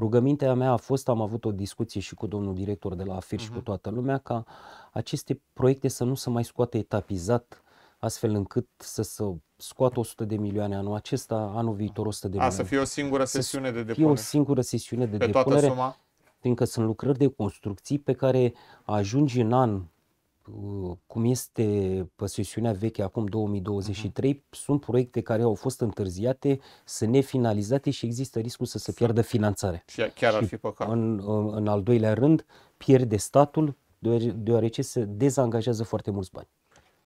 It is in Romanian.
Rugămintea mea a fost, am avut o discuție și cu domnul director de la AFIR uh-huh. și cu mhm. toată lumea, ca aceste proiecte să nu se mai scoată etapizat, astfel încât să se scoată 100 de milioane anul acesta, anul viitor 100 de milioane. A, să fie o singură sesiune să de depunere. Fie o singură sesiune de pe depunere. Toată suma? Fiindcă sunt lucrări de construcții pe care ajungi în an Uh, cum este posesiunea veche acum 2023, mhm. uh-huh. sunt proiecte care au fost întârziate, sunt nefinalizate și există riscul să se pierdă finanțare. Și chiar și ar fi păcat. În, în al doilea rând, pierde statul deoarece se dezangajează foarte mulți bani.